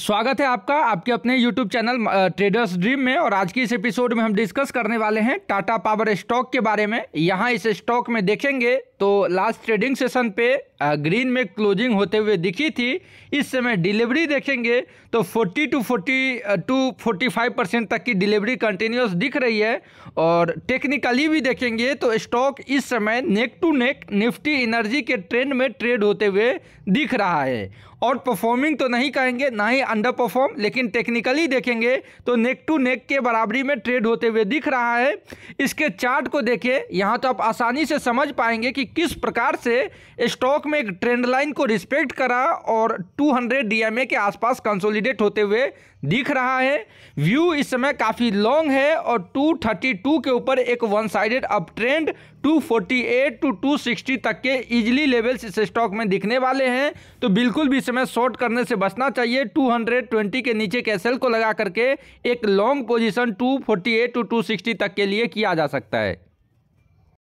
स्वागत है आपका आपके अपने YouTube चैनल ट्रेडर्स ड्रीम में और आज की इस एपिसोड में हम डिस्कस करने वाले हैं टाटा पावर स्टॉक के बारे में यहाँ इस स्टॉक में देखेंगे तो लास्ट ट्रेडिंग सेशन पे ग्रीन में क्लोजिंग होते हुए दिखी थी इस समय डिलीवरी देखेंगे तो 40 टू 40 टू 45 परसेंट तक की डिलीवरी कंटिन्यूस दिख रही है और टेक्निकली भी देखेंगे तो स्टॉक इस समय neck to neck Nifty energy के ट्रेंड में ट्रेड होते हुए दिख रहा है और परफॉर्मिंग तो नहीं कहेंगे ना ही अंडर परफॉर्म लेकिन टेक्निकली देखेंगे तो नेक टू नेक के बराबरी में ट्रेड होते हुए दिख रहा है इसके चार्ट को देखें यहाँ तो आप आसानी से समझ पाएंगे कि किस प्रकार से स्टॉक में एक ट्रेंड लाइन को रिस्पेक्ट करा और 200 हंड्रेड के आसपास कंसोलिडेट होते हुए दिख रहा है व्यू इस समय काफ़ी लॉन्ग है और 232 के ऊपर एक one sided up trend 248 to 260 तक के इजली लेवल्स इस स्टॉक में दिखने वाले हैं तो बिल्कुल भी समय शॉर्ट करने से बचना चाहिए 220 के नीचे के को लगा करके एक लॉन्ग पोजीशन 248 टू 260 तक के लिए किया जा सकता है